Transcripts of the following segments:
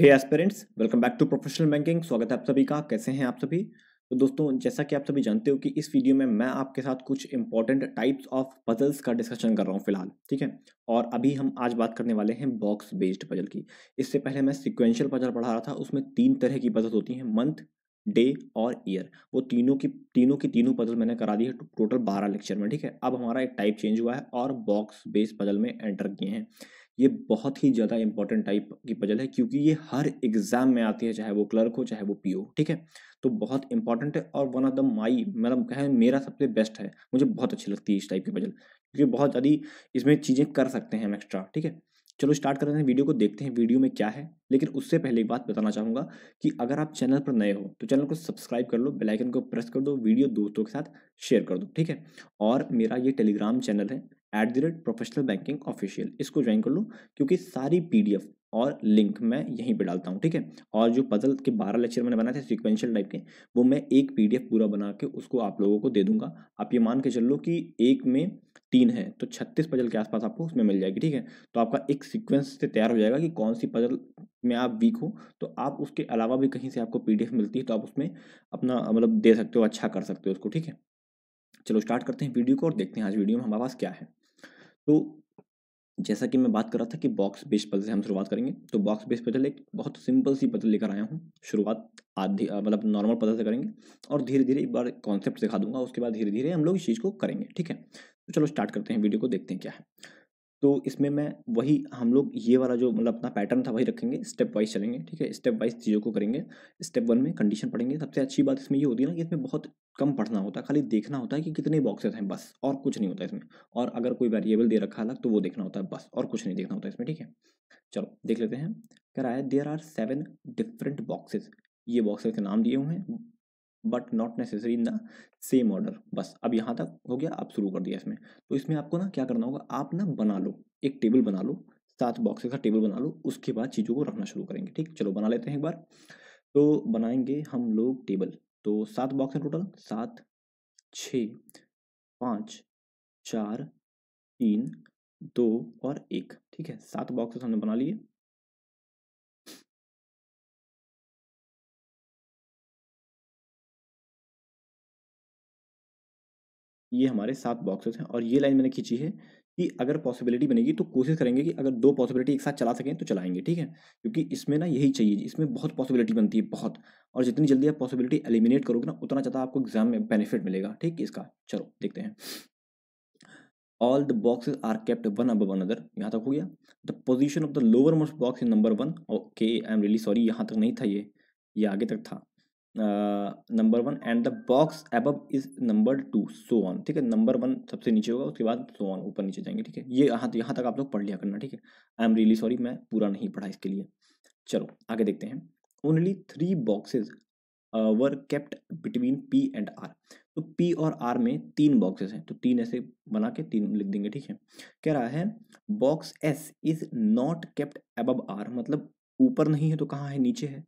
Hey aspirants welcome back to Professional Banking स्वागत है आप सभी का कैसे हैं आप सभी तो दोस्तों जैसा कि आप सभी जानते हो कि इस वीडियो में मैं आपके साथ कुछ इंपॉर्टेंट टाइप्स ऑफ पजल्स का डिस्कशन कर रहा हूँ फिलहाल ठीक है और अभी हम आज बात करने वाले हैं बॉक्स बेस्ड पजल की इससे पहले मैं सिक्वेंशियल पजल पढ़ा रहा था उसमें तीन तरह की पजल होती हैं मंथ डे और ईयर वो तीनों की तीनों की तीनों पजल मैंने करा दी है टोटल बारह लेक्चर में ठीक है अब हमारा एक टाइप चेंज हुआ है और बॉक्स बेस्ड पजल में एंटर किए हैं ये बहुत ही ज़्यादा इंपॉर्टेंट टाइप की पजल है क्योंकि ये हर एग्जाम में आती है चाहे वो क्लर्क हो चाहे वो पी ठीक है तो बहुत इंपॉर्टेंट है और वन ऑफ द माई मतलब कहें मेरा सबसे बेस्ट है मुझे बहुत अच्छी लगती है इस टाइप की पजल क्योंकि बहुत ज़्यादा इसमें चीज़ें कर सकते हैं हम एक्स्ट्रा ठीक है चलो स्टार्ट करते हैं वीडियो को देखते हैं वीडियो में क्या है लेकिन उससे पहले एक बात बताना चाहूँगा कि अगर आप चैनल पर नए हो तो चैनल को सब्सक्राइब कर लो बेल आइकन को प्रेस कर दो वीडियो दोस्तों के साथ शेयर कर दो ठीक है और मेरा ये टेलीग्राम चैनल है at the rate Professional Banking official इसको ज्वाइन कर लो क्योंकि सारी पीडीएफ और लिंक मैं यहीं पे डालता हूँ ठीक है और जो पजल के बारह लेक्चर मैंने बनाए थे सिक्वेंशियल टाइप के वो मैं एक पीडीएफ पूरा बना के उसको आप लोगों को दे दूंगा आप ये मान के चल लो कि एक में तीन है तो छत्तीस पजल के आसपास आपको उसमें मिल जाएगी ठीक है तो आपका एक सिक्वेंस से तैयार हो जाएगा कि कौन सी पजल में आप वीक हो तो आप उसके अलावा भी कहीं से आपको एफ मिलती है तो आप उसमें अपना मतलब दे सकते हो अच्छा कर सकते हो उसको ठीक है चलो स्टार्ट करते हैं वीडियो को और देखते हैं आज वीडियो में हमारे पास क्या है तो जैसा कि मैं बात कर रहा था कि बॉक्स बेस पजल से हम शुरुआत करेंगे तो बॉक्स बेस पजल एक बहुत सिंपल सी पजल लेकर आया हूँ शुरुआत आधी मतलब नॉर्मल पजल से करेंगे और धीरे धीरे एक बार कॉन्सेप्ट सिखा दूंगा उसके बाद धीरे धीरे हम लोग इस चीज़ को करेंगे ठीक है तो चलो स्टार्ट करते हैं वीडियो को देखते हैं क्या है तो इसमें मैं वही हम लोग ये वाला जो मतलब अपना पैटर्न था वही रखेंगे स्टेप वाइज चलेंगे ठीक है स्टेप वाइज चीज़ों को करेंगे स्टेप वन में कंडीशन पढ़ेंगे सबसे अच्छी बात इसमें ये होती है ना कि इसमें बहुत कम पढ़ना होता है खाली देखना होता है कि कितने बॉक्सेस हैं बस और कुछ नहीं होता इसमें और अगर कोई वेरिएबल दे रखा अलग तो वो देखना होता है बस और कुछ नहीं देखना होता इसमें ठीक है चलो देख लेते हैं कह रहा है there are seven different boxes ये बॉक्सेस के नाम दिए हुए हैं but not necessary in the same order बस अब यहाँ तक हो गया आप शुरू कर दिया इसमें तो इसमें आपको ना क्या करना होगा आप ना बना लो एक टेबल बना लो सात बॉक्सेस का टेबल बना लो उसके बाद चीज़ों को रखना शुरू करेंगे ठीक चलो बना लेते हैं एक बार तो बनाएंगे हम लोग टेबल तो सात बॉक्स हैं टोटल सात छ पाँच चार तीन दो और एक ठीक है सात बॉक्सेस हमने बना लिए ये हमारे सात बॉक्सेस हैं और ये लाइन मैंने खींची है कि अगर पॉसिबिलिटी बनेगी तो कोशिश करेंगे कि अगर दो पॉसिबिलिटी एक साथ चला सकें तो चलाएंगे ठीक है क्योंकि इसमें ना यही चाहिए इसमें बहुत पॉसिबिलिटी बनती है बहुत और जितनी जल्दी आप पॉसिबिलिटी एलिमिनेट करोगे ना उतना ज़्यादा आपको एग्जाम में बेनिफिट मिलेगा ठीक इसका चलो देखते हैं all the boxes are kept one above one other यहाँ तक हो गया the position of the lower most box in number one okay I am really sorry यहाँ तक नहीं था ये ये आगे तक था number one and the box above is number two so on ठीक है नंबर वन सबसे नीचे होगा उसके बाद सो ऑन ऊपर नीचे जाएंगे ठीक है ये यहाँ यहाँ तक आप लोग पढ़ लिया करना ठीक है आई एम रियली सॉरी मैं पूरा नहीं पढ़ा इसके लिए चलो आगे देखते हैं only three boxes were kept between P and R तो पी और आर में तीन बॉक्सेस हैं तो तीन ऐसे बना के तीन लिख देंगे ठीक है कह रहा है box S is not kept above R मतलब ऊपर नहीं है तो कहाँ है नीचे है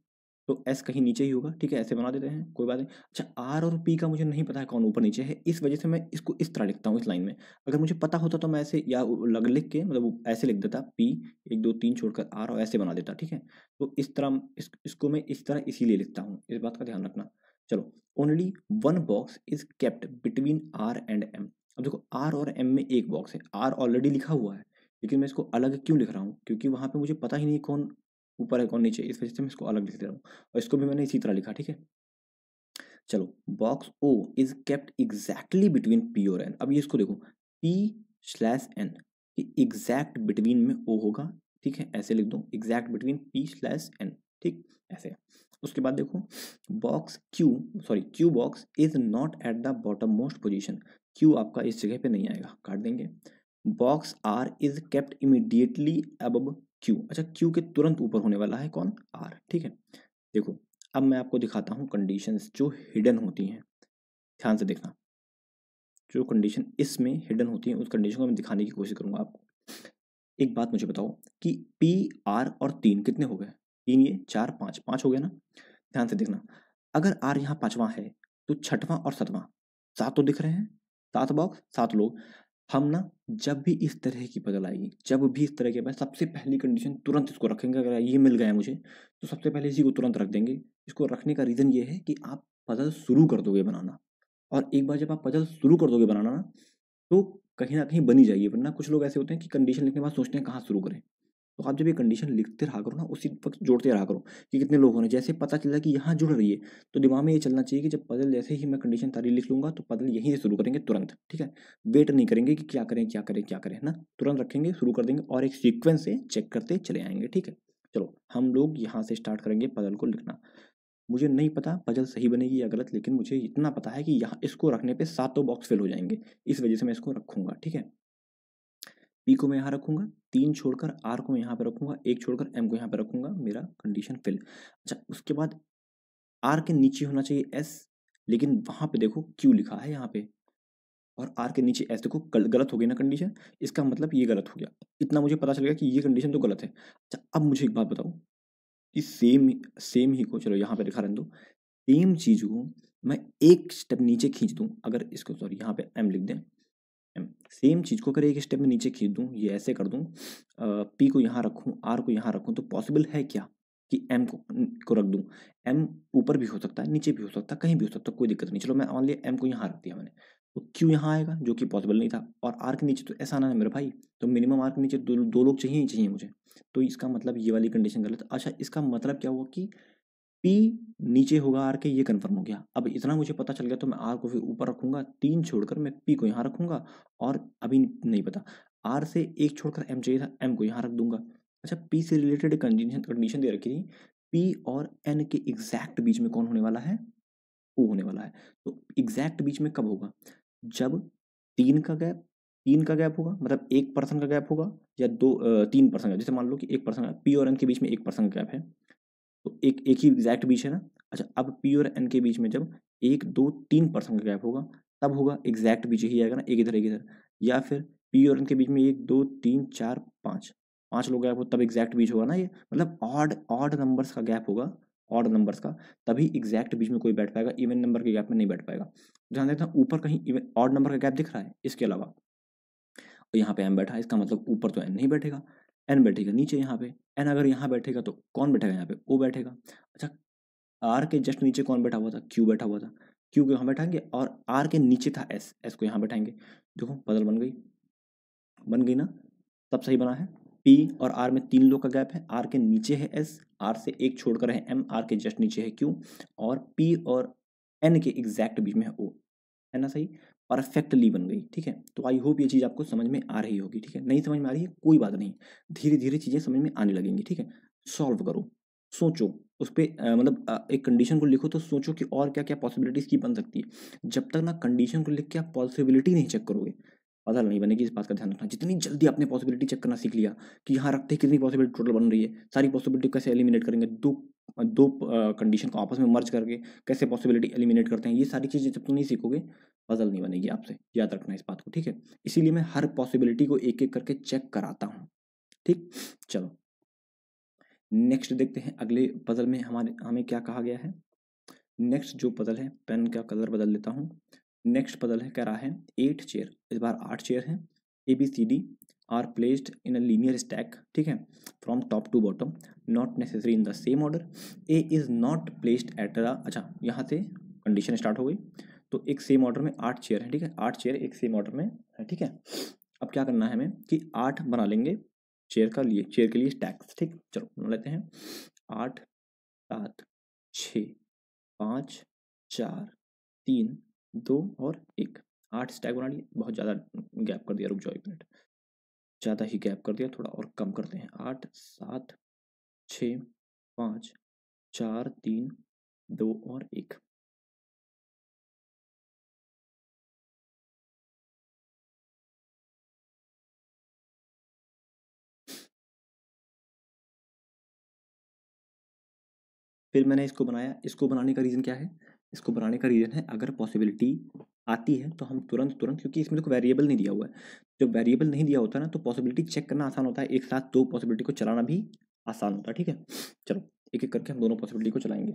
तो एस कहीं नीचे ही होगा ठीक है ऐसे बना देते हैं कोई बात नहीं अच्छा आर और पी का मुझे नहीं पता है कौन ऊपर नीचे है इस वजह से मैं इसको इस तरह लिखता हूँ इस लाइन में अगर मुझे पता होता तो मैं ऐसे या लग लिख के मतलब ऐसे लिख देता पी एक दो तीन छोड़कर आर और ऐसे बना देता ठीक है तो इस तरह इस, इसको मैं इस तरह इसीलिए लिखता हूँ इस बात का ध्यान रखना चलो only one box is kept between R and M अब देखो आर और एम में एक बॉक्स है आर ऑलरेडी लिखा हुआ है लेकिन मैं इसको अलग क्यों लिख रहा हूँ क्योंकि वहाँ पे मुझे पता ही नहीं कौन ऊपर एक और नीचे इस वजह से मैं इसको अलग लिख दे रहा हूँ और इसको भी मैंने इसी तरह लिखा ठीक है चलो box O is kept exactly between P और एन अब ये इसको देखो P slash N exact between में ओ होगा ठीक है ऐसे लिख दो exact between P slash N ठीक ऐसे उसके बाद देखो box Q sorry Q box is not at the bottom most position Q आपका इस जगह पे नहीं आएगा काट देंगे box R is kept immediately above Q अच्छा क्यू के तुरंत ऊपर होने वाला है कौन आर ठीक है देखो अब मैं आपको दिखाता हूँ कंडीशन जो हिडन होती हैं ध्यान से देखना जो कंडीशन इसमें हिडन होती है उस कंडीशन को मैं दिखाने की कोशिश करूँगा आपको एक बात मुझे बताओ कि पी आर और तीन कितने हो गए तीन ये चार पाँच पाँच हो गया ना ध्यान से देखना अगर आर यहाँ पाँचवा है तो छठवां और सतवां सात तो दिख रहे हैं सात बॉक्स सात लोग हम ना जब भी इस तरह की बदल आएगी जब भी इस तरह की बदल सबसे पहली कंडीशन तुरंत इसको रखेंगे अगर ये मिल गया मुझे तो सबसे पहले इसी को तुरंत रख देंगे इसको रखने का रीज़न ये है कि आप पजल शुरू कर दोगे बनाना और एक बार जब आप पजल शुरू कर दोगे बनाना ना तो कहीं ना कहीं बनी जाइए वरना कुछ लोग ऐसे होते हैं कि कंडीशन लिखने के बाद सोचते हैं कहाँ शुरू करें तो आप जब ये कंडीशन लिखते रहा करो ना उसी वक्त जोड़ते रहा करो कि कितने लोग होने जैसे पता चला कि यहाँ जुड़ रही है तो दिमाग में ये चलना चाहिए कि जब पदल जैसे ही मैं कंडीशन तारी लिख लूँगा तो पदल यहीं से शुरू करेंगे तुरंत ठीक है वेट नहीं करेंगे कि क्या करें क्या करें क्या करें ना तुरंत रखेंगे शुरू कर देंगे और एक सीक्वेंस से चेक करते चले आएंगे ठीक है चलो हम लोग यहाँ से स्टार्ट करेंगे पदल को लिखना मुझे नहीं पता पजल सही बनेगी या गलत लेकिन मुझे इतना पता है कि यहाँ इसको रखने पे सातों बॉक्स फिल हो जाएंगे इस वजह से मैं इसको रखूँगा ठीक है पी को मैं यहाँ रखूंगा तीन छोड़कर आर को मैं यहाँ पर रखूंगा एक छोड़कर एम को यहाँ पर रखूंगा मेरा कंडीशन फिल अच्छा उसके बाद आर के नीचे होना चाहिए एस लेकिन वहाँ पे देखो क्यू लिखा है यहाँ पे और आर के नीचे एस देखो गलत हो गई ना कंडीशन इसका मतलब ये गलत हो गया इतना मुझे पता चल गया कि ये कंडीशन तो गलत है अच्छा अब मुझे एक बात बताओ कि सेम सेम ही को चलो यहाँ पे दिखा रहे दो सेम चीज़ को मैं एक स्टेप नीचे खींच दूँ अगर इसको सॉरी यहाँ पे एम लिख दें सेम चीज़ को अगर एक स्टेप में नीचे खींच दूँ ये ऐसे कर दूँ पी को यहाँ रखूँ आर को यहाँ रखूँ तो पॉसिबल है क्या कि एम को को रख दूँ एम ऊपर भी हो सकता है नीचे भी हो सकता है कहीं भी हो सकता है कोई दिक्कत नहीं चलो मैं ऑनली एम को यहाँ रख दिया मैंने तो क्यू यहाँ आएगा जो कि पॉसिबल नहीं था और आर के नीचे तो ऐसा आना है मेरे भाई तो मिनिमम आर के नीचे दो दो लोग चाहिए ही चाहिए मुझे तो इसका मतलब ये वाली कंडीशन गलत अच्छा इसका मतलब क्या हुआ कि पी नीचे होगा आर के ये कन्फर्म हो गया अब इतना मुझे पता चल गया तो मैं आर को फिर ऊपर रखूंगा तीन छोड़कर मैं पी को यहाँ रखूंगा और अभी नहीं पता आर से एक छोड़कर एम चाहिए था एम को यहाँ रख दूंगा अच्छा पी से रिलेटेड कंडीशन कंडीशन दे रखी थी पी और एन के एग्जैक्ट बीच में कौन होने वाला है ओ होने वाला है तो एग्जैक्ट बीच में कब होगा जब तीन का गैप तीन का गैप होगा मतलब एक पर्सन का गैप होगा या दो तीन पर्सन का जैसे मान लो कि एक पर्सन पी और एन के बीच में एक पर्सन का गैप है तो एक एक ही एग्जैक्ट बीच है ना अच्छा अब पी और एन के बीच में जब एक दो तीन परसेंट का गैप होगा तब होगा एग्जैक्ट बीच ही आएगा ना एक इधर एक इधर या फिर पी और एन के बीच में एक दो तीन चार पाँच पाँच लोग गैप हो तब एग्जैक्ट बीच होगा ना ये मतलब ऑड ऑड नंबर्स का गैप होगा ऑड नंबर्स का तभी एग्जैक्ट बीच में कोई बैठ पाएगा इवन नंबर के गैप में नहीं बैठ पाएगा ध्यान देखना हैं ऊपर कहीं इवन ऑड नंबर का गैप दिख रहा है इसके अलावा और यहाँ पे एम बैठा है इसका मतलब ऊपर तो एन नहीं बैठेगा एन बैठेगा नीचे यहाँ पे एन अगर यहाँ बैठेगा तो कौन बैठेगा यहाँ पे ओ बैठेगा अच्छा आर के जस्ट नीचे कौन बैठा हुआ था क्यू बैठा हुआ था क्यू को यहाँ बैठाएंगे और आर के नीचे था एस एस को यहाँ बैठाएंगे देखो पदल बन गई बन गई ना सब सही बना है पी और आर में तीन लोग का गैप है आर के नीचे है एस आर से एक छोड़कर है एम आर के जस्ट नीचे है क्यू और पी और एन के एग्जैक्ट बीच में है ओ है ना सही परफेक्टली बन गई ठीक है तो आई होप ये चीज़ आपको समझ में आ रही होगी ठीक है नहीं समझ में आ रही है कोई बात नहीं धीरे धीरे चीज़ें समझ में आने लगेंगी ठीक है सॉल्व करो सोचो उस पर मतलब एक कंडीशन को लिखो तो सोचो कि और क्या क्या पॉसिबिलिटीज़ की बन सकती है जब तक ना कंडीशन को लिख के आप पॉसिबिलिटी नहीं चेक करोगे पता नहीं बनेगी इस बात का ध्यान रखना जितनी जल्दी आपने पॉसिबिलिटी चेक करना सीख लिया कि यहाँ रखते कितनी पॉसिबिलिटी टोटल बन रही है सारी पॉसिबिलिटी कैसे एलिमिनेट करेंगे दो दो कंडीशन को आपस में मर्ज करके कैसे पॉसिबिलिटी एलिमिनेट करते हैं ये सारी चीज़ें जब तुम नहीं सीखोगे पजल नहीं बनेगी आपसे याद रखना इस बात को ठीक है इसीलिए मैं हर पॉसिबिलिटी को एक एक करके चेक कराता हूँ ठीक चलो नेक्स्ट देखते हैं अगले पजल में हमारे हमें क्या कहा गया है नेक्स्ट जो पजल है पेन का कलर बदल लेता हूँ नेक्स्ट पजल है कह रहा है एट चेयर इस बार आठ चेयर है A B C D are placed in a linear stack ठीक है from top to bottom not necessary in the same order A is not placed at the अच्छा यहाँ से कंडीशन स्टार्ट हो गई तो एक सेम ऑर्डर में आठ चेयर है ठीक है आठ चेयर एक सेम ऑर्डर में है ठीक है अब क्या करना है हमें कि आठ बना लेंगे चेयर का लिए चेयर के लिए स्टैक्स ठीक चलो बना लेते हैं आठ सात छ पाँच चार तीन दो और एक आठ स्टैक बना लिए बहुत ज़्यादा गैप कर दिया रुक जाओ एक मिनट ज़्यादा ही गैप कर दिया थोड़ा और कम करते हैं आठ सात छ पाँच चार तीन दो और एक फिर मैंने इसको बनाया इसको बनाने का रीज़न क्या है इसको बनाने का रीज़न है अगर पॉसिबिलिटी आती है तो हम तुरंत तुरंत क्योंकि इसमें देखो वेरिएबल नहीं दिया हुआ है जब वेरिएबल नहीं दिया होता ना तो पॉसिबिलिटी चेक करना आसान होता है एक साथ दो पॉसिबिलिटी को चलाना भी आसान होता है ठीक है चलो एक एक करके हम दोनों पॉसिबिलिटी को चलाएंगे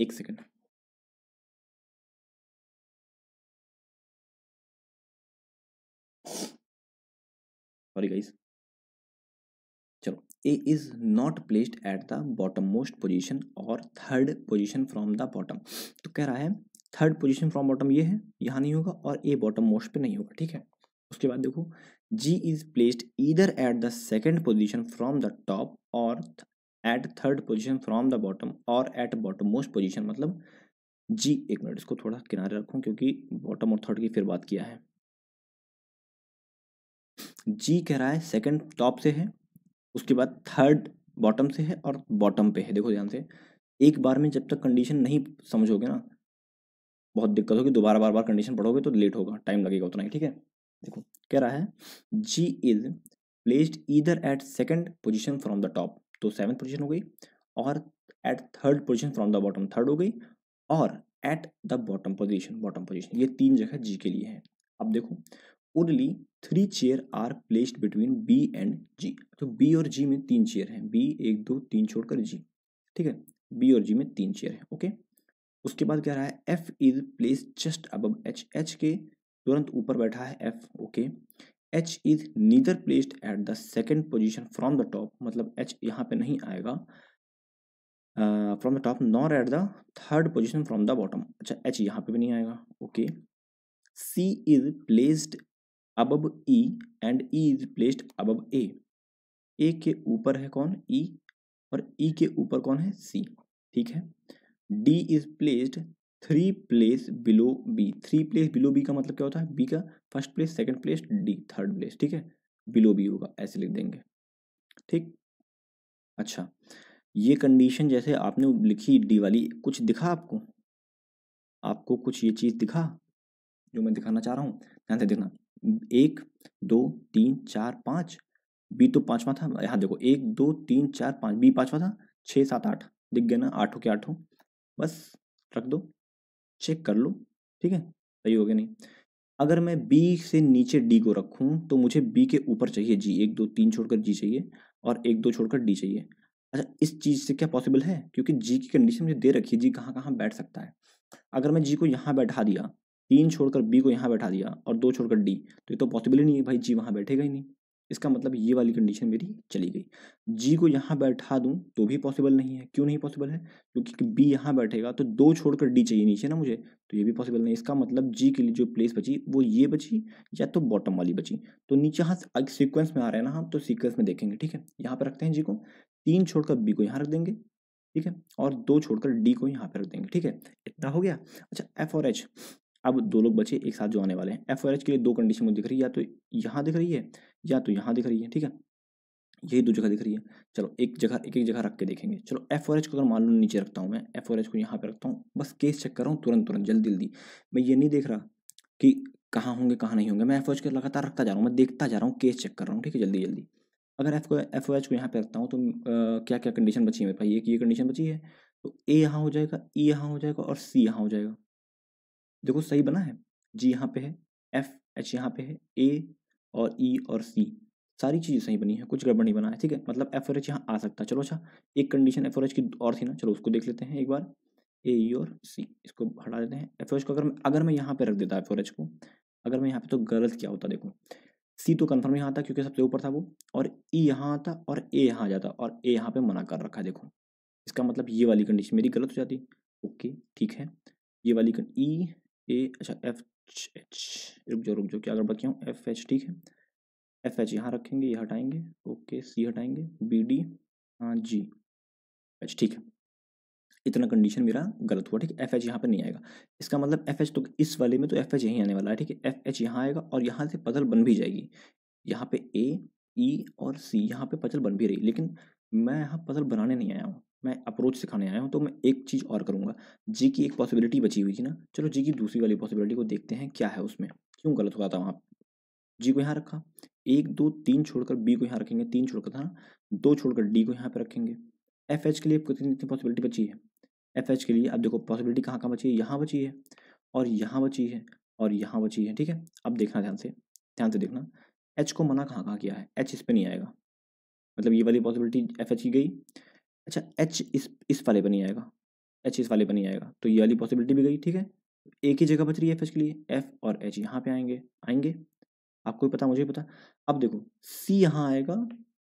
एक सेकेंड सॉरी गाइस चलो A is not placed at the bottom most position और third position from the bottom तो कह रहा है थर्ड पोजीशन फ्रॉम बॉटम ये है यहाँ नहीं होगा और ए बॉटम मोस्ट पे नहीं होगा ठीक है उसके बाद देखो G is placed either at the second position from the top और at third position from the bottom और एट बॉटम मोस्ट पोजिशन मतलब जी एक मिनट इसको थोड़ा किनारे रखूँ क्योंकि बॉटम और थर्ड की फिर बात किया है जी कह रहा है सेकेंड टॉप से है उसके बाद थर्ड बॉटम से है और बॉटम पे है देखो ध्यान से एक बार में जब तक कंडीशन नहीं समझोगे ना बहुत दिक्कत होगी दोबारा बार बार कंडीशन पढ़ोगे तो लेट होगा टाइम लगेगा उतना ही ठीक है देखो कह रहा है G is placed either at second position from the top तो सेवन पोजिशन हो गई और at third position from the bottom third हो गई और at the bottom position bottom position ये तीन जगह जी के लिए है अब देखो only three chair are placed between B and G तो बी और जी में तीन चेयर हैं बी एक दो तीन छोड़कर जी ठीक है बी और जी में तीन चेयर है ओके उसके बाद क्या रहा है F is place just above H H के तुरंत ऊपर बैठा है F okay H is neither placed at the second position from the top मतलब एच यहाँ पे नहीं आएगा from the top nor at the third position from the bottom अच्छा एच यहाँ पे भी नहीं आएगा okay C is placed above E and E is placed above A A के ऊपर है कौन ई e, और ई e के ऊपर कौन है सी ठीक है D is placed three place below B three place below B का मतलब क्या होता है बी का first place second place D third place ठीक है बिलो बी होगा ऐसे लिख देंगे ठीक अच्छा ये कंडीशन जैसे आपने लिखी डी वाली कुछ दिखा आपको आपको कुछ ये चीज़ दिखा जो मैं दिखाना चाह रहा हूँ ध्यान से देखना एक दो तीन चार पाँच बी तो पाँचवा था यहाँ देखो एक दो तीन चार पाँच बी पाँचवा था छः सात आठ दिख गया ना आठों के आठों बस रख दो चेक कर लो ठीक है सही हो गया नहीं अगर मैं बी से नीचे डी को रखूँ तो मुझे बी के ऊपर चाहिए जी एक दो तीन छोड़कर जी चाहिए और एक दो छोड़कर डी चाहिए अच्छा इस चीज़ से क्या पॉसिबल है क्योंकि जी की कंडीशन मुझे दे रखी है जी कहाँ कहाँ बैठ सकता है अगर मैं जी को यहाँ बैठा दिया तीन छोड़कर बी को यहाँ बैठा दिया और दो छोड़कर डी तो ये तो पॉसिबल ही नहीं है भाई जी वहाँ बैठेगा ही नहीं इसका मतलब ये वाली कंडीशन मेरी चली गई जी को यहाँ बैठा दूँ तो भी पॉसिबल नहीं है क्यों नहीं पॉसिबल है क्योंकि बी यहाँ बैठेगा तो दो छोड़कर डी चाहिए नीचे ना मुझे तो ये भी पॉसिबल नहीं इसका मतलब जी के लिए जो प्लेस बची वो ये बची या तो बॉटम वाली बची तो नीचे हाँ सिक्वेंस में आ रहे हैं ना हम तो सीक्वेंस में देखेंगे ठीक है यहाँ पर रखते हैं जी को तीन छोड़कर बी को यहाँ रख देंगे ठीक है और दो छोड़कर डी को यहाँ पर रख देंगे ठीक है इतना हो गया अच्छा एफ और एच अब दो लोग बचे एक साथ जो आने वाले हैं एफ के लिए दो कंडीशन मुझे दिख रही है या तो यहाँ दिख रही है या तो यहाँ दिख रही है ठीक है यही दो जगह दिख रही है चलो एक जगह एक एक जगह रख के देखेंगे चलो एफ ओर एच को अगर मान लो नीचे रखता हूँ मैं एफ और एच को यहाँ पे रखता हूँ बस केस चेक कर रहा हूँ तुरंत तुरंत जल्दी जल्दी मैं ये नहीं देख रहा कि कहाँ होंगे कहाँ नहीं होंगे मैं एफ ओ एच को लगातार रखता जा रहा हूँ मैं देखता जा रहा हूँ केस चेक कर रहा हूँ ठीक है जल्दी जल्दी अगर एफ को एफ ओ एच को यहाँ पे रखता हूँ तो क्या क्या कंडीशन बची है मेरे भाई ये कि ये कंडीशन बची है तो ए यहाँ हो जाएगा ई e यहाँ हो जाएगा और सी यहाँ हो जाएगा देखो सही बना है जी यहाँ पे है एफ एच यहाँ पे है ए और ई e और सी सारी चीज़ें सही बनी है कुछ गड़बड़ नहीं बना है ठीक है मतलब एफ और एच यहाँ आ सकता है चलो अच्छा एक कंडीशन एफ और एच की और थी ना चलो उसको देख लेते हैं एक बार ए ई e और सी इसको हटा देते हैं एफ एच को अगर अगर मैं यहाँ पर रख देता एफ और एच को अगर मैं यहाँ पे तो गलत क्या होता देखो सी तो कन्फर्म यहाँ आता क्योंकि सबसे ऊपर था वो और ई e यहाँ आता और ए यहाँ आ जाता और ए यहाँ पर मना कर रखा देखो इसका मतलब ये वाली कंडीशन मेरी गलत हो जाती ओके ठीक है ये वाली ई ए अच्छा एफ एच रुक जाओ रुक जाओ क्या गड़बड़ किया एफ एच ठीक है एफ एच यहाँ रखेंगे ये हटाएंगे ओके सी हटाएंगे बी डी हाँ जी एच ठीक है इतना कंडीशन मेरा गलत हुआ ठीक है एफ एच यहाँ पर नहीं आएगा इसका मतलब एफ एच तो इस वाले में तो एफ एच यहीं आने वाला है ठीक है एफ एच यहाँ आएगा और यहाँ से पजल बन भी जाएगी यहाँ पे ए ई e और सी यहाँ पे पजल बन भी रही लेकिन मैं यहाँ पजल बनाने नहीं आया हूँ मैं अप्रोच सिखाने आया हूँ तो मैं एक चीज़ और करूँगा जी की एक पॉसिबिलिटी बची हुई थी ना चलो जी की दूसरी वाली पॉसिबिलिटी को देखते हैं क्या है उसमें क्यों गलत हुआ था वहाँ जी को यहाँ रखा एक दो तीन छोड़कर बी को यहाँ रखेंगे तीन छोड़कर था ना दो छोड़कर डी को यहाँ पर रखेंगे एफ एच के लिए कितनी कितनी पॉसिबिलिटी बची है एफ एच के लिए अब देखो पॉसिबिलिटी कहाँ कहाँ बची है यहाँ बची है और यहाँ बची है और यहाँ बची है ठीक है अब देखना ध्यान से ध्यान से देखना एच को मना कहाँ कहाँ किया है एच इस पर नहीं आएगा मतलब ये वाली पॉसिबिलिटी एफ एच की गई अच्छा एच इस इस वाले पर नहीं आएगा एच इस वाले पर नहीं आएगा तो ये वाली पॉसिबिलिटी भी गई ठीक है एक ही जगह बच रही है एफ के लिए एफ और एच यहाँ पे आएंगे आएंगे आपको भी पता मुझे भी पता अब देखो सी यहाँ आएगा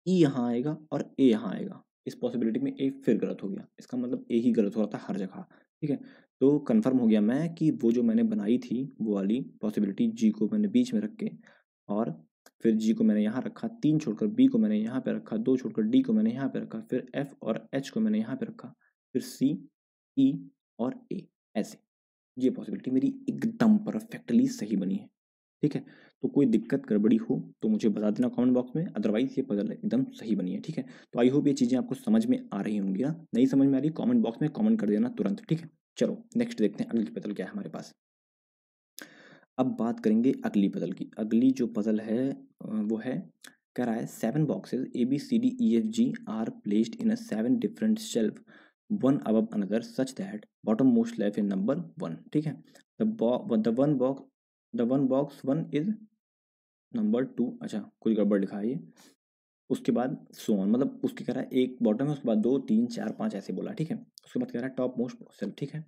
ई e यहाँ आएगा और ए यहाँ आएगा इस पॉसिबिलिटी में ए फिर गलत हो गया इसका मतलब ए ही गलत हो रहा था हर जगह ठीक है तो कन्फर्म हो गया मैं कि वो जो मैंने बनाई थी वो वाली पॉसिबिलिटी जी को मैंने बीच में रख के और फिर जी को मैंने यहाँ रखा तीन छोड़कर बी को मैंने यहाँ पे रखा दो छोड़कर डी को मैंने यहाँ पे रखा फिर एफ और एच को मैंने यहाँ पे रखा फिर सी ई e और ए ऐसे ये पॉसिबिलिटी मेरी एकदम परफेक्टली सही बनी है ठीक है तो कोई दिक्कत गड़बड़ी हो तो मुझे बता देना कमेंट बॉक्स में अदरवाइज ये पजल एकदम सही बनी है ठीक है तो आई होप ये चीज़ें आपको समझ में आ रही होंगी ना हाँ? नहीं समझ में आ रही कमेंट बॉक्स में कमेंट कर देना तुरंत ठीक है चलो नेक्स्ट देखते हैं अगली पजल क्या है हमारे पास अब बात करेंगे अगली पजल की अगली जो पजल है वो है कह रहा है seven boxes A B C D E F G are placed in a seven different shelf one above another such that bottom most left in number one ठीक है the one box the one box one is number two अच्छा कुछ गड़बड़ लिखा है ये उसके बाद सोन मतलब उसके कह रहा है एक बॉटम है उसके बाद दो तीन चार पाँच ऐसे बोला ठीक है उसके बाद कह रहा है टॉप मोस्ट सेल्फ ठीक है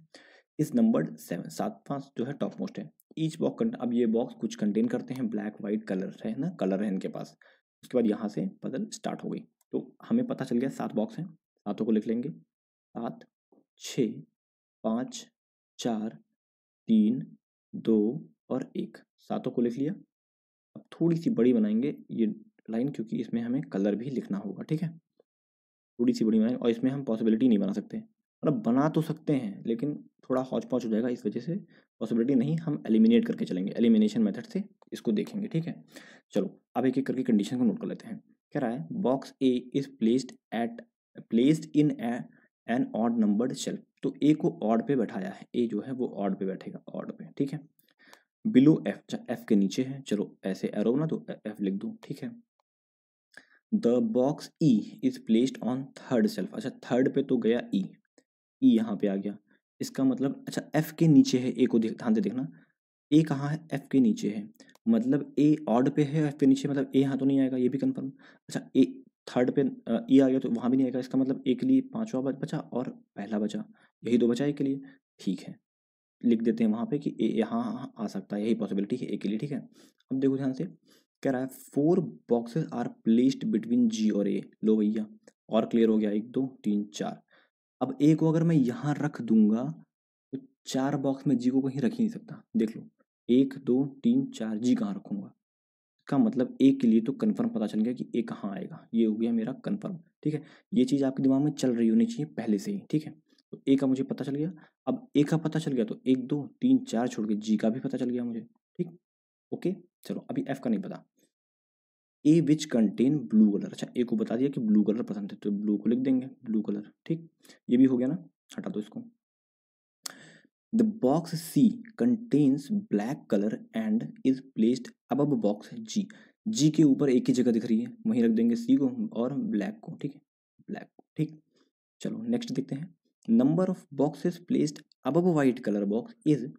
इस नंबर सेवन सात पाँच जो है टॉप मोस्ट है ईच बॉक्स अब ये बॉक्स कुछ कंटेन करते हैं ब्लैक वाइट कलर है ना कलर है इनके पास उसके बाद यहाँ से पजल स्टार्ट हो गई तो हमें पता चल गया सात बॉक्स हैं सातों को लिख लेंगे सात छ पाँच चार तीन दो और एक सातों को लिख लिया अब थोड़ी सी बड़ी बनाएंगे ये लाइन क्योंकि इसमें हमें कलर भी लिखना होगा ठीक है थोड़ी सी बड़ी बनाएंगे और इसमें हम पॉसिबिलिटी नहीं बना सकते मतलब बना तो सकते हैं लेकिन थोड़ा हौच पौच हो जाएगा इस वजह से पॉसिबिलिटी नहीं हम एलिमिनेट करके चलेंगे एलिमिनेशन मेथड से इसको देखेंगे ठीक है चलो अब एक एक करके कंडीशन को नोट कर लेते हैं कह रहा है box A is placed at placed in an odd numbered shelf तो ए को ऑड पे बैठाया है ए जो है वो ऑड पे बैठेगा ऑड पे ठीक है बिलो एफ एफ के नीचे है चलो ऐसे एरो ना तो एफ लिख दो ठीक है the box E is placed on third shelf अच्छा थर्ड पे तो गया ई e, ई यहाँ पे आ गया इसका मतलब अच्छा एफ के नीचे है ए को देख ध्यान से देखना ए कहाँ है एफ के नीचे है मतलब ए ऑड पे है एफ के नीचे मतलब ए यहाँ तो नहीं आएगा ये भी कंफर्म अच्छा ए थर्ड पे ई e आ गया तो वहाँ भी नहीं आएगा इसका मतलब ए के लिए पाँचवा बचा और पहला बचा यही दो बचा ए के लिए ठीक है लिख देते हैं वहाँ पे कि ए यहाँ आ सकता है यही पॉसिबिलिटी है ए के लिए ठीक है अब देखो ध्यान से कह रहा है four boxes are placed between G और ए लो भैया और क्लियर हो गया एक दो तीन चार अब ए को अगर मैं यहाँ रख दूंगा तो चार बॉक्स में जी को कहीं रख ही नहीं सकता देख लो एक दो तीन चार जी कहाँ रखूँगा इसका मतलब ए के लिए तो कन्फर्म पता चल गया कि ए कहाँ आएगा ये हो गया मेरा कन्फर्म ठीक है ये चीज़ आपके दिमाग में चल रही होनी चाहिए पहले से ही ठीक है तो ए का मुझे पता चल गया अब ए का पता चल गया तो एक दो तीन चार छोड़ के जी का भी पता चल गया मुझे ठीक ओके चलो अभी एफ का नहीं पता A which contain blue colour अच्छा ए को बता दिया कि ब्लू कलर पसंद है तो ब्लू को लिख देंगे ब्लू कलर ठीक ये भी हो गया ना हटा दो इसको the box C contains black colour and is placed above box G G के ऊपर एक ही जगह दिख रही है वहीं रख देंगे सी को और ब्लैक को ठीक है ब्लैक को ठीक चलो नेक्स्ट देखते हैं number of boxes placed above white colour box is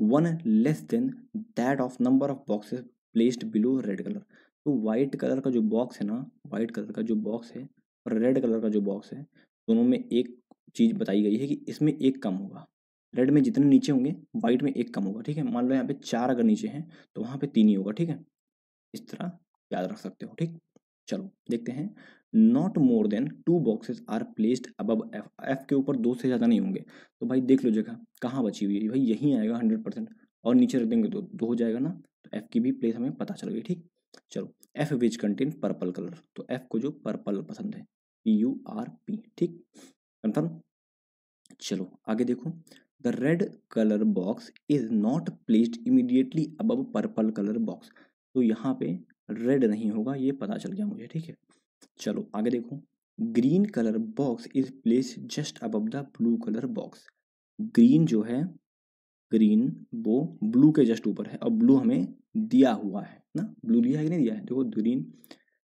one less than that of number of boxes placed below red colour तो वाइट कलर का जो बॉक्स है ना वाइट कलर का जो बॉक्स है और रेड कलर का जो बॉक्स है दोनों में एक चीज़ बताई गई है कि इसमें एक कम होगा रेड में जितने नीचे होंगे वाइट में एक कम होगा ठीक है मान लो यहाँ पे चार अगर नीचे हैं तो वहाँ पे तीन ही होगा ठीक है इस तरह याद रख सकते हो ठीक चलो देखते हैं not more than two boxes are placed above F F के ऊपर दो से ज़्यादा नहीं होंगे तो भाई देख लो जगह कहाँ बची हुई है भाई यहीं आएगा हंड्रेड परसेंट और नीचे रख देंगे तो दो हो जाएगा ना तो एफ की भी प्लेस हमें पता चल गई ठीक चलो F which contain purple colour तो एफ को जो पर्पल पसंद है पी यू आर पी ठीक कंफर्म चलो आगे देखो the red colour box is not placed immediately above purple colour box तो यहाँ पे रेड नहीं होगा ये पता चल गया मुझे ठीक है चलो आगे देखो green colour box is place just above the blue colour box green जो है ग्रीन वो ब्लू के जस्ट ऊपर है और ब्लू हमें दिया हुआ है ना ब्लू दिया है कि नहीं दिया है देखो ग्रीन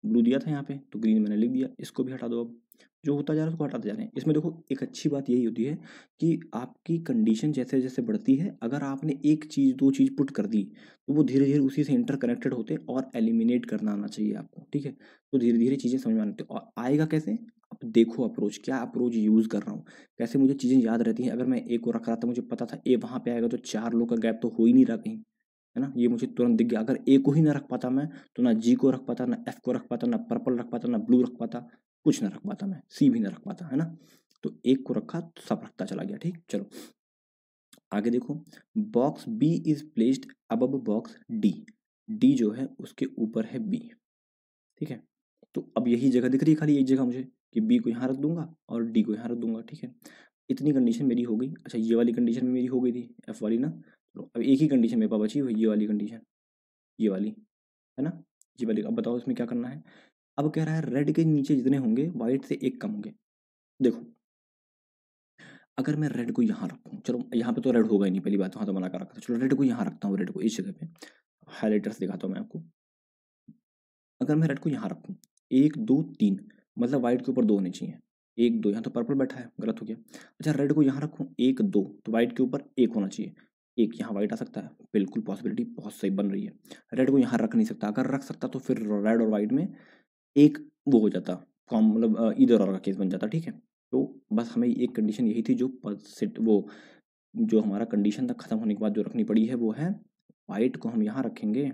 ब्लू दिया था यहाँ पे तो ग्रीन मैंने लिख दिया इसको भी हटा दो अब जो होता जा रहा है उसको हटाते जा रहे हैं इसमें देखो एक अच्छी बात यही होती है कि आपकी कंडीशन जैसे जैसे बढ़ती है अगर आपने एक चीज़ दो चीज़ पुट कर दी तो वो धीरे धीरे उसी से इंटर कनेक्टेड होते और एलिमिनेट करना आना चाहिए आपको ठीक है तो धीरे धीरे चीज़ें समझ में आती तो और आएगा कैसे अब देखो अप्रोच क्या अप्रोच यूज़ कर रहा हूँ कैसे मुझे चीज़ें याद रहती हैं अगर मैं एक को रख रहा था मुझे पता था ए वहाँ पर आएगा तो चार लोग का गैप तो हो ही नहीं रहा कहीं है ना ये मुझे तुरंत दिख गया अगर ए को ही ना रख पाता मैं तो ना जी को रख पाता ना एफ को रख पाता ना पर्पल रख पाता ना ब्लू रख पाता कुछ ना रख पाता मैं सी भी ना रख पाता है ना तो एक को रखा तो सब रखता चला गया ठीक चलो आगे देखो box B is placed above box D D जो है उसके ऊपर है बी ठीक है तो अब यही जगह दिख रही है खाली एक जगह मुझे कि बी को यहाँ रख दूंगा और डी को यहाँ रख दूंगा ठीक है इतनी कंडीशन मेरी हो गई अच्छा ये वाली कंडीशन भी मेरी हो गई थी एफ वाली ना लो अब एक ही कंडीशन मेरे पास बची हुई ये वाली कंडीशन ये वाली है ना ये वाली अब बताओ इसमें क्या करना है अब कह रहा है रेड के नीचे जितने होंगे वाइट से एक कम होंगे देखो अगर मैं रेड को यहाँ रखूँ चलो यहाँ पे तो रेड होगा ही नहीं पहली बात वहाँ तो मना कर रखा था चलो रेड को यहाँ रखता हूँ रेड को इस जगह पे हाईलाइटर्स दिखाता हूँ मैं आपको अगर मैं रेड को यहाँ रखूँ एक दो तीन मतलब वाइट के ऊपर दो होने चाहिए एक दो यहाँ तो पर्पल बैठा है गलत हो गया अच्छा रेड को यहाँ रखूँ एक दो तो वाइट के ऊपर एक होना चाहिए एक यहाँ वाइट आ सकता है बिल्कुल पॉसिबिलिटी बहुत सही बन रही है रेड को यहाँ रख नहीं सकता अगर रख सकता तो फिर रेड और वाइट में एक वो हो जाता कॉम मतलब इधर और का केस बन जाता ठीक है तो बस हमें एक कंडीशन यही थी जो सेट वो जो हमारा कंडीशन था ख़त्म होने के बाद जो रखनी पड़ी है वो है वाइट को हम यहाँ रखेंगे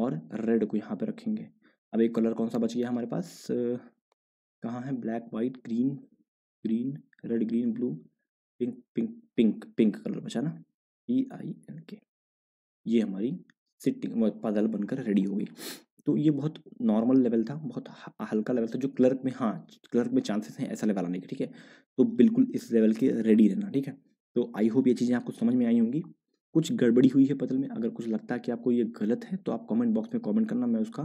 और रेड को यहाँ पर रखेंगे अब एक कलर कौन सा बच गया हमारे पास कहाँ है black white green green red green blue pink pink pink pink colour बचा ना ई आई एन के ये हमारी सिटिंग पदल बनकर रेडी हो गई तो ये बहुत नॉर्मल लेवल था बहुत हल्का लेवल था जो क्लर्क में हाँ क्लर्क में चांसेस हैं ऐसा लेवल आने के ठीक है तो बिल्कुल इस लेवल के रेडी रहना ठीक है तो आई होप ये चीज़ें आपको समझ में आई होंगी कुछ गड़बड़ी हुई है पदल में अगर कुछ लगता है कि आपको ये गलत है तो आप कमेंट बॉक्स में कमेंट करना मैं उसका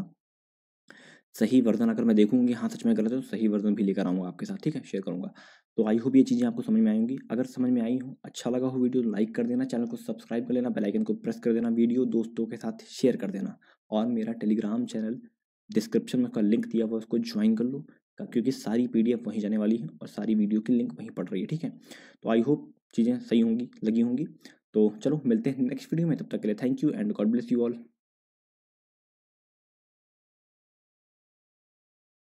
सही वर्जन अगर मैं देखूँगी हाँ सच में गलत है तो सही वर्जन भी लेकर आऊँगा आपके साथ ठीक है शेयर करूँगा तो आई होप ये चीज़ें आपको समझ में आएंगी अगर समझ में आई हो अच्छा लगा हो वीडियो लाइक तो कर देना चैनल को सब्सक्राइब कर लेना बेलाइकन को प्रेस कर देना वीडियो दोस्तों के साथ शेयर कर देना और मेरा टेलीग्राम चैनल डिस्क्रिप्शन में उसका लिंक दिया हुआ उसको ज्वाइन कर लो क्योंकि सारी पी वहीं जाने वाली है और सारी वीडियो की लिंक वहीं पड़ रही है ठीक है तो आई होप चीज़ें सही होंगी लगी होंगी तो चलो मिलते हैं नेक्स्ट वीडियो में तब तक के लिए thank you and God bless you all